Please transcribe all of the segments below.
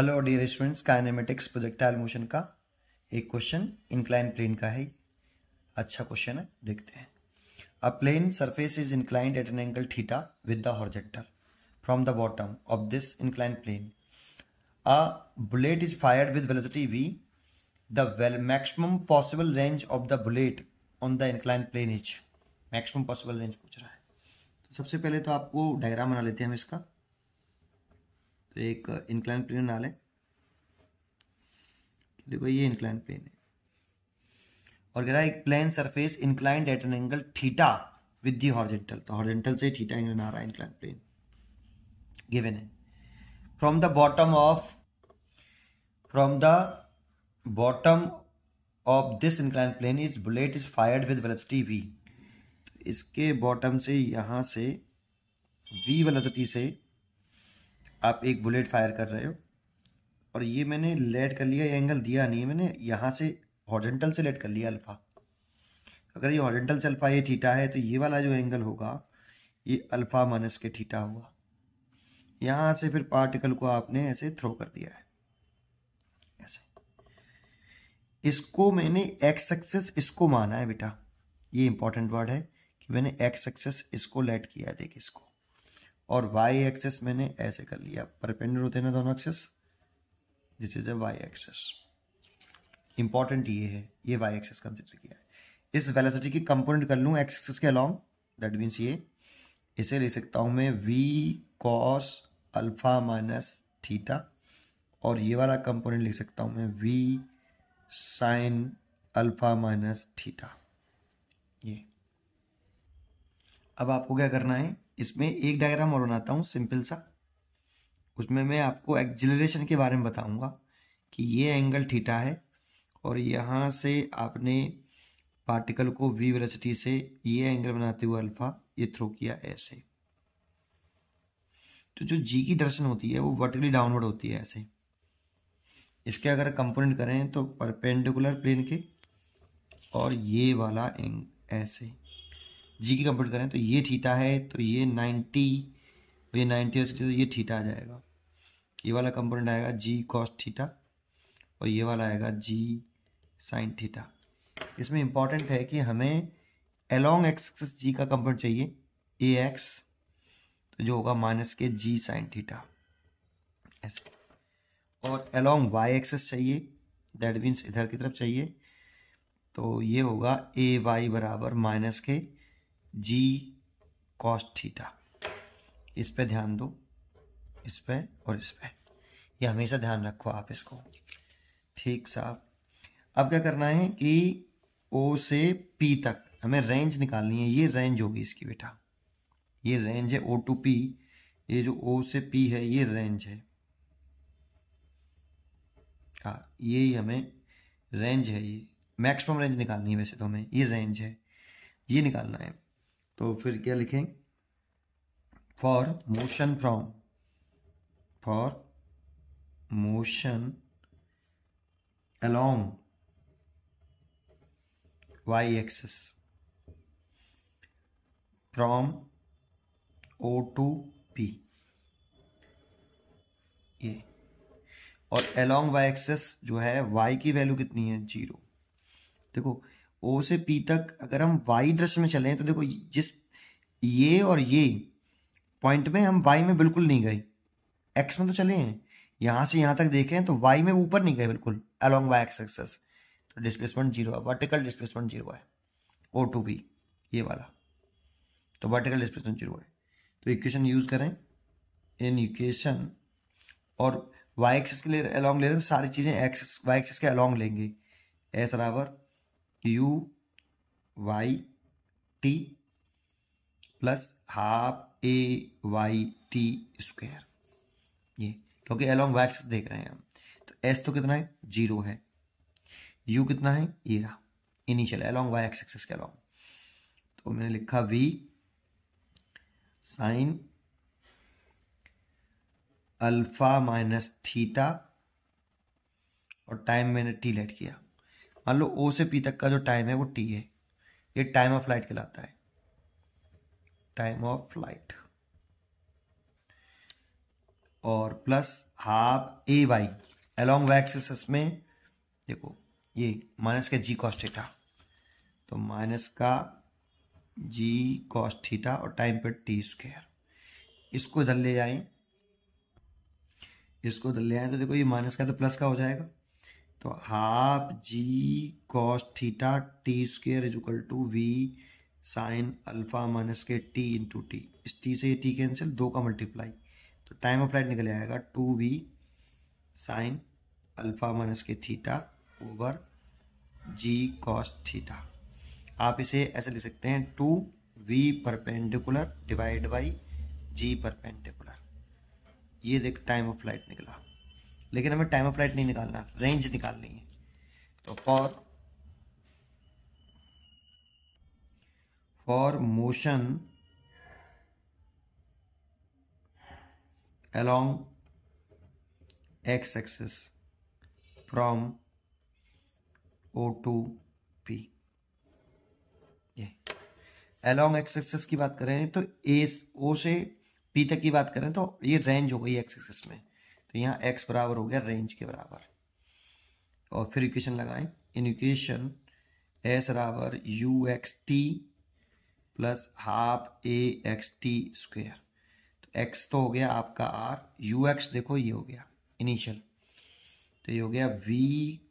hello dear students kinematics projectile motion का एक question incline plane का है अच्छा क्वेश्चन है देखते हैं a plane surface is inclined at an angle theta with the horizontal from the bottom of this incline plane a bullet is fired with velocity V the maximum possible range of the bullet on the incline plane is maximum possible range पूछ रहा है तो सबसे पहले तो आपको diagram बना लेते हैं हम इसका तो एक इंक्लाइन प्लेन बना लें देखो ये इंक्लाइन प्लेन है और कह रहा है एक plane surface inclined at an angle theta with the horizontal तो हॉर्जेंटल से थीटा एंगल बना रहा है इंक्लाइन प्लेन गिवन है from the bottom of from the bottom of this incline plane is bullet is fired with velocity V इसके bottom से यहां से वी वेलोसिटी से आप एक बुलेट फायर कर रहे हो और ये मैंने लेट कर लिया ये एंगल दिया नहीं मैंने यहाँ से हॉर्जेंटल से लेट कर लिया अल्फ़ा अगर ये हॉर्जेंटल से अल्फ़ा ये थीटा है तो ये वाला जो एंगल होगा ये अल्फ़ा माइनस के थीटा हुआ यहाँ से फिर पार्टिकल को आपने ऐसे थ्रो कर दिया है ऐसे इसको मैंने एक्स सक्सेस इसको माना है बेटा ये इंपॉर्टेंट वर्ड है कि मैंने एक्स सक्सेस इसको लेट किया है देख इसको और वाई एक्सेस मैंने ऐसे कर लिया परपेंडर होते ना दोनों axes this is a Y axis important ये है ये वाई एक्सेस कंसिडर किया है इस वेलोसिटी की कंपोनेंट कर लूँ एक्स एक्सेस के अलॉन्ग दैट मीन्स ये इसे ले सकता हूँ मैं V cos alpha minus theta और ये वाला कंपोनेंट लिख सकता हूँ मैं V sine alpha minus theta ये अब आपको क्या करना है इसमें एक डायग्राम और बनाता हूँ सिंपल सा उसमें मैं आपको एक्जिलरेशन के बारे में बताऊंगा कि ये एंगल ठीठा है और यहाँ से आपने पार्टिकल को वी वेलोसिटी से ये एंगल बनाते हुए अल्फा ये थ्रो किया ऐसे तो जो जी की दर्शन होती है वो वर्टिकली डाउनवर्ड होती है ऐसे इसके अगर कंपोनेंट करें तो परपेंडिकुलर प्लेन के और ये वाला एंग ऐसे जी की कंप्यूट करें तो ये थीटा है तो ये नाइन्टी ये नाइन्टी तो ये थीटा आ जाएगा ये वाला कंपोनेंट आएगा जी कॉस्ट थीटा और ये वाला आएगा जी साइन थीटा इसमें इम्पॉर्टेंट है कि हमें एलोंग एक्स जी का कंपोनेंट चाहिए ए एक्स तो जो होगा माइनस के जी साइन थीटा ऐसे और एलोंग वाई एक्सेस चाहिए दैट मीन्स इधर की तरफ चाहिए तो ये होगा ए वाई बराबर माइनस के जी कॉस थीटा इस पे ध्यान दो इस पे और इस पे ये हमेशा ध्यान रखो आप इसको ठीक साहब अब क्या करना है कि ओ से पी तक हमें रेंज निकालनी है ये रेंज होगी इसकी बेटा ये रेंज है ओ टू पी ये जो ओ से पी है ये रेंज है हाँ ये हमें रेंज है ये मैक्सिमम रेंज निकालनी है वैसे तो हमें ये रेंज है ये निकालना है तो फिर क्या लिखें for motion from for motion along y axis from O to P ये और अलोंग y एक्सेस जो है y की वैल्यू कितनी है जीरो देखो ओ से पी तक अगर हम वाई दृश्य में चले तो देखो जिस ये और ये पॉइंट में हम वाई में बिल्कुल नहीं गए एक्स में तो चले हैं यहां से यहां तक देखें तो वाई में ऊपर नहीं गए बिल्कुल अलॉन्ग वाई एक्स एक्सेस तो डिस्प्लेसमेंट जीरो है वर्टिकल डिस्प्लेसमेंट जीरो है ओ टू बी ये वाला तो वर्टिकल डिस्प्लेसमेंट जीरो है तो इक्वेशन यूज करें इन इक्वेशन और वाई एक्सेस के लिए अलॉन्ग ले रहे हैं सारी चीज़ें एक्सेस वाई एक्सेस के अलॉन्ग लेंगे एस बराबर U Y T plus half ए वाई टी स्क्वायर ये क्योंकि एलोंग वैक्स देख रहे हैं हम तो एस तो कितना है जीरो है यू कितना है ये रहा initial along y x axis के अलोंग तो मैंने लिखा v sine alpha minus theta और टाइम मैंने टी लेट किया मान लो ओ से पी तक का जो टाइम है वो टी है ये टाइम ऑफ फ्लाइट कहलाता है टाइम ऑफ फ्लाइट और प्लस हाफ ए वाई अलॉन्ग वैक्सेस में देखो ये माइनस का जी कॉस थीटा तो माइनस का जी कॉस थीटा और टाइम पर टी स्क्वेयर इसको इधर ले जाए इसको इधर ले आए तो देखो ये माइनस का तो प्लस का हो जाएगा तो half g cos theta t square equal to v sine alpha minus के टी इंटू टी इस टी से ये टी कैंसिल दो का मल्टीप्लाई तो टाइम ऑफ लाइट निकल आएगा two v sine alpha minus के theta over g cos theta आप इसे ऐसे लिख सकते हैं two v perpendicular divide by g perpendicular ये देख टाइम ऑफ फ्लाइट निकला लेकिन हमें टाइम ऑफ फ्लाइट नहीं निकालना रेंज निकालनी है तो for for motion along x axis from O to P ये along x की बात करें तो ए ओ से पी तक की बात करें तो ये रेंज हो गई एक्स एक्सेस में तो यहाँ एक्स बराबर हो गया रेंज के बराबर और फिर इक्वेशन लगाएं इन इक्वेशन एस बराबर u x t plus half a x t square तो x तो हो गया आपका आर यू एक्स देखो ये हो गया इनिशियल तो ये हो गया v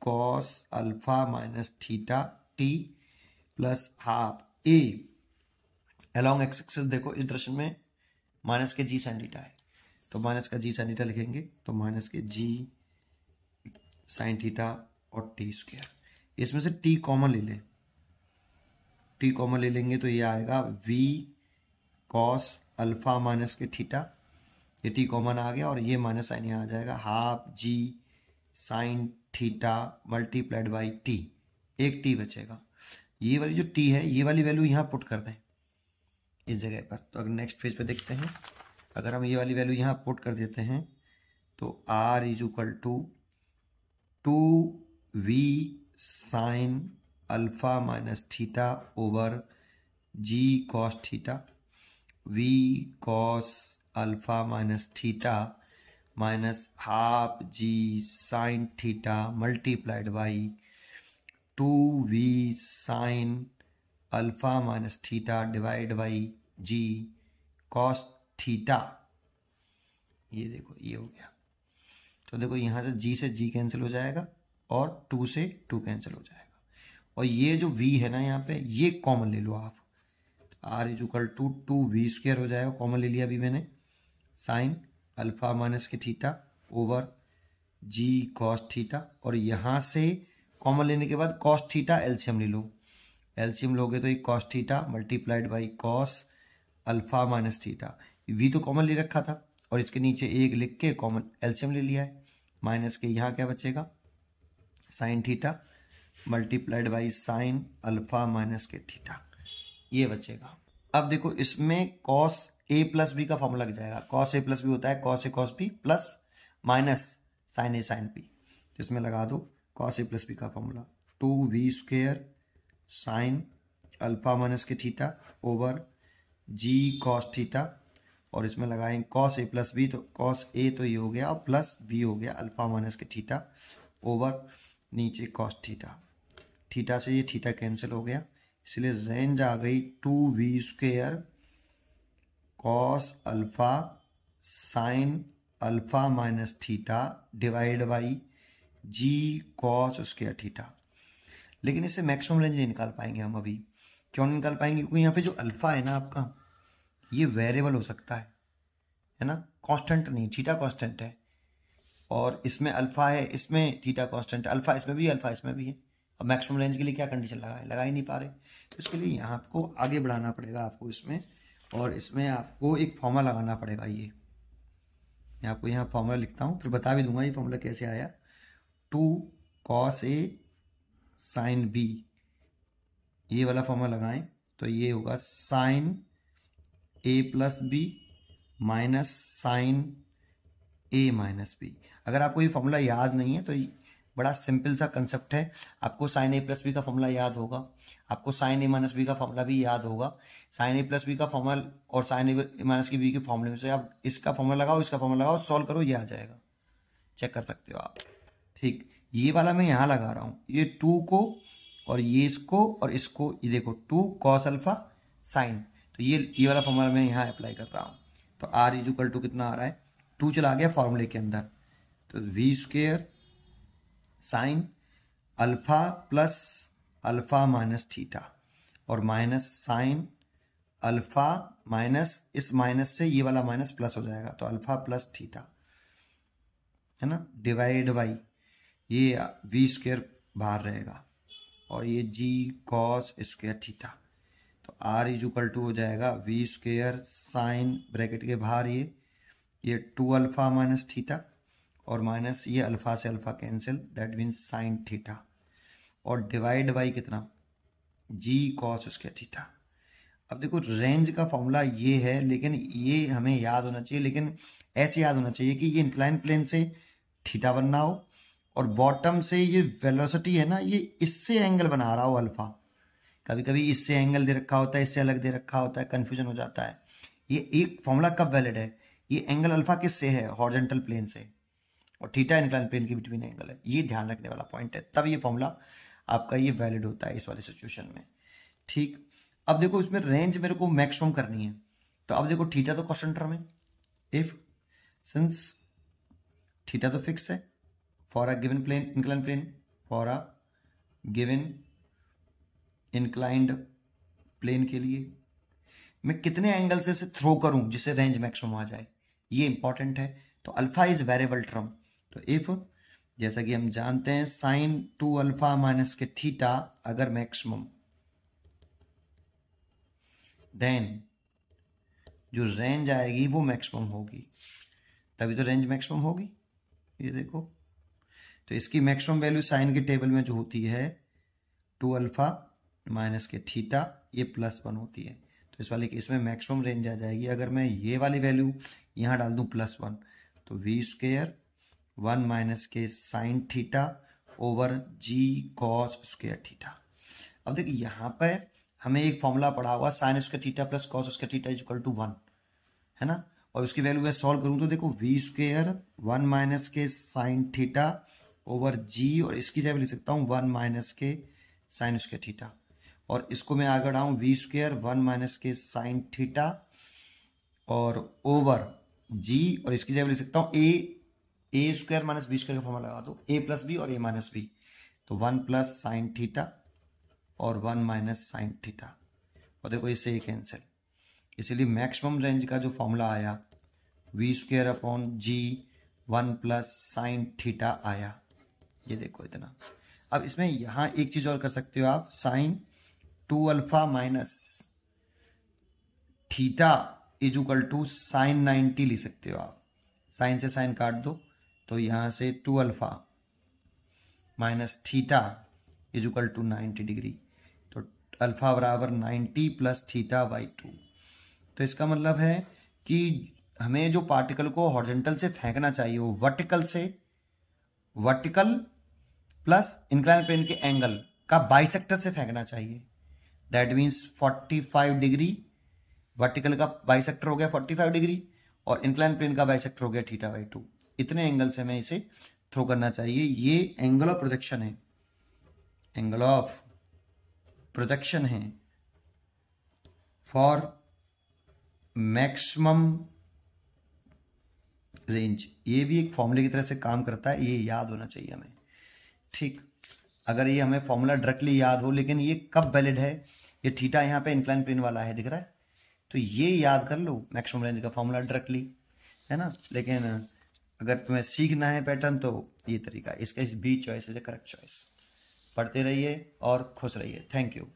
cos alpha minus theta t plus half a along x axis देखो इस डायरेक्शन में माइनस के जी साइन थीटा है तो माइनस का जी साइन थीटा लिखेंगे तो माइनस के जी साइन थीटा और टी स्क्वायर इसमें से टी कॉमन ले लें टी कॉमन ले लेंगे तो ये आएगा वी कॉस अल्फा माइनस के थीटा ये टी कॉमन आ गया और ये माइनस साइन यहाँ आ जाएगा half g sine theta multiplied by t एक टी बचेगा ये वाली जो टी है ये वाली वैल्यू यहाँ पुट कर दें इस जगह पर तो अगर नेक्स्ट पेज पे देखते हैं अगर हम ये वाली वैल्यू यहाँ पुट कर देते हैं तो r is equal to two v sine alpha minus theta over g cos theta v cos alpha minus theta minus half g sine theta multiplied by two v sine alpha minus theta divide by g cos theta ये देखो ये हो गया तो देखो यहाँ से जी से जी कैंसिल हो जाएगा और टू से टू कैंसिल हो जाएगा और ये जो वी है ना यहाँ पे ये कॉमन ले लो आप r equal to two v square हो जाएगा कॉमन ले लिया अभी मैंने साइन अल्फा माइनस के theta over g cos theta और यहां से कॉमन लेने के बाद कॉस थीटा एल्शियम ले लो एल्शियम लोगे तो ये cos theta multiplied by cos alpha minus theta v तो कॉमन ले रखा था और इसके नीचे एक लिख के कॉमन एल्शियम ले लिया है माइनस के यहाँ क्या बचेगा sine theta multiplied by sine alpha minus के थीटा ये बचेगा अब देखो इसमें कॉस ए प्लस बी का फॉर्मूला लग जाएगा कॉस ए प्लस बी होता है cos A cos B plus minus sine A sine B तो इसमें लगा दो कॉस ए प्लस बी का formula two v square sine alpha minus के theta over g cos theta और इसमें लगाएंगे कॉस ए प्लस बी तो कॉस ए तो ये हो गया और प्लस बी हो गया अल्फा माइनस के थीटा ओवर नीचे कॉस थीटा थीटा से ये थीटा कैंसिल हो गया इसलिए रेंज आ गई two v square cos alpha sine alpha minus theta divide by g cos square theta लेकिन इसे मैक्सिमम रेंज नहीं निकाल पाएंगे हम अभी क्यों निकाल पाएंगे क्योंकि यहाँ पे जो अल्फा है ना आपका ये वेरिएबल हो सकता है है ना कांस्टेंट नहीं थीटा कांस्टेंट है और इसमें अल्फ़ा है इसमें थीटा कांस्टेंट अल्फ़ा इसमें भी अल्फ़ा इसमें भी है और मैक्सिमम रेंज के लिए क्या कंडीशन लगाए लगा ही नहीं पा रहे तो इसके लिए यहाँ आपको आगे बढ़ाना पड़ेगा आपको इसमें और इसमें आपको एक फॉर्मा लगाना पड़ेगा ये मैं आपको यहाँ फॉर्मूला लिखता हूँ फिर बता भी दूंगा ये फॉर्मूला कैसे आया two cos A sine B ये वाला फॉर्मूला लगाएं तो ये होगा sine A plus B minus sine A minus B अगर आपको ये फॉर्मूला याद नहीं है तो बड़ा सिंपल सा कंसेप्ट है आपको साइन ए प्लस बी का फॉर्मूला याद होगा आपको साइन ए माइनस बी का फॉर्मूला भी याद होगा साइन ए प्लस बी का फॉर्मूला और साइन ए माइनस की बी के फॉर्मूले में से आप इसका फॉर्मूला लगाओ इसका फॉर्मूला लगाओ सॉल्व करो ये आ जाएगा चेक कर सकते हो आप ठीक ये वाला मैं यहाँ लगा रहा हूँ ये टू को और ये इसको और इसको ये देखो टू कॉस अल्फा साइन तो ये ये वाला फॉर्मूला मैं यहाँ अप्लाई कर रहा हूँ तो आर इज इक्वल टू कितना आ रहा है टू चला गया फॉर्मूले के अंदर तो v square sine alpha plus alpha minus theta और माइनस साइन अल्फा माइनस इस माइनस से ये वाला माइनस प्लस हो जाएगा तो अल्फा प्लस थीटा है ना डिवाइड बाई ये वी स्क्र बाहर रहेगा और ये जी कॉस स्क्वेयर थीटा तो आर इज इक्वल टू हो जाएगा वी स्क्र साइन ब्रैकेट के बाहर ये ये टू अल्फ़ा माइनस थीटा और माइनस ये अल्फ़ा से alpha cancel that means sine theta और डिवाइड बाई कितना जी कॉस उसके थीटा अब देखो रेंज का फॉर्मूला ये है लेकिन ये हमें याद होना चाहिए लेकिन ऐसे याद होना चाहिए कि ये इंक्लाइन प्लेन से थीटा बनना हो और बॉटम से ये वेलोसिटी है ना ये इससे एंगल बना रहा हो अल्फ़ा कभी कभी इससे एंगल दे रखा होता है इससे अलग दे रखा होता है कन्फ्यूजन हो जाता है ये एक फॉर्मूला कब वैलिड है ये एंगल अल्फा किस से है हॉर्जेंटल प्लेन से और थीटा इंक्लाइन प्लेन के बिटवीन एंगल है ये ध्यान रखने वाला पॉइंट है तब ये फॉर्मूला आपका ये वैलिड होता है इस वाले सिचुएशन में ठीक अब देखो इसमें रेंज मेरे को मैक्सिमम करनी है तो अब देखो थीटा तो क्वेश्चन टर्म है इफ सिंस थीटा तो फिक्स है for a given plane incline plane for a given inclined plane के लिए मैं कितने एंगल से इसे थ्रो करूं जिससे रेंज मैक्सिमम आ जाए ये इंपॉर्टेंट है तो अल्फा इज वेरिएबल टर्म तो इफ जैसा कि हम जानते हैं साइन टू अल्फा माइनस के थीटा अगर मैक्सिमम देन जो रेंज आएगी वो मैक्सिमम होगी तभी तो रेंज मैक्सिमम होगी ये देखो तो इसकी मैक्सिमम वैल्यू साइन के टेबल में जो होती है टू अल्फा माइनस के थीटा ये प्लस वन होती है तो इस वाले इसमें मैक्सिमम रेंज आ जाएगी अगर मैं ये वाली वैल्यू यहाँ डाल दूँ प्लस वन तो वी स्क्वेयर वन माइनस के sine theta over g cos square theta अब देखिए यहाँ पर हमें एक फॉर्मूला पढ़ा हुआ sine square theta plus cos square theta is equal to one है ना और उसकी वैल्यू मैं सॉल्व करूँ तो देखो वी स्क्वेयर वन माइनस के साइन थीटा ओवर जी और इसकी जगह लिख सकता हूँ वन माइनस के साइन स्क्वेयर थीटा और इसको मैं आगे आऊ वी स्क्र वन माइनस के साइन थीटा और ओवर जी और इसकी जगह लिख सकता हूँ A A square minus B square का फॉर्मा लगा दो ए प्लस बी और ए माइनस बी तो वन प्लस साइन थीटा और वन माइनस साइन थीटा और देखो इससे ये कैंसिल इसीलिए मैक्सिमम रेंज का जो फॉर्मूला आया v square upon g one plus sine theta आया ये देखो इतना अब इसमें यहाँ एक चीज़ और कर सकते हो आप sine two alpha minus theta is equal to sine ninety ले सकते हो आप साइन से साइन काट दो तो यहां से two alpha minus theta is equal to ninety degree तो अल्फा बराबर ninety plus theta by two तो इसका मतलब है कि हमें जो पार्टिकल को हॉर्जेंटल से फेंकना चाहिए वो वर्टिकल से वर्टिकल प्लस इंक्लाइन प्लेन के एंगल का बाइसेक्टर से फेंकना चाहिए दैट मीन्स 45 डिग्री वर्टिकल का बाई हो गया 45 डिग्री और इंक्लाइन प्लेन का बाइसेक्टर हो गया थीटा बाई टू इतने एंगल से हमें इसे थ्रो करना चाहिए ये एंगल ऑफ प्रोजेक्शन है एंगल ऑफ प्रोजेक्शन है फॉर मैक्सिमम रेंज ये भी एक फॉर्मूले की तरह से काम करता है ये याद होना चाहिए हमें ठीक अगर ये हमें फॉर्मूला डायरेक्टली याद हो लेकिन ये कब वैलिड है ये थीटा यहाँ पे इंक्लाइन प्लेन वाला है दिख रहा है तो ये याद कर लो मैक्सिमम रेंज का फॉर्मूला डायरेक्टली है ना लेकिन अगर तुम्हें सीखना है पैटर्न तो ये तरीका इसका इस B choice is a correct choice पढ़ते रहिए और खुश रहिए थैंक यू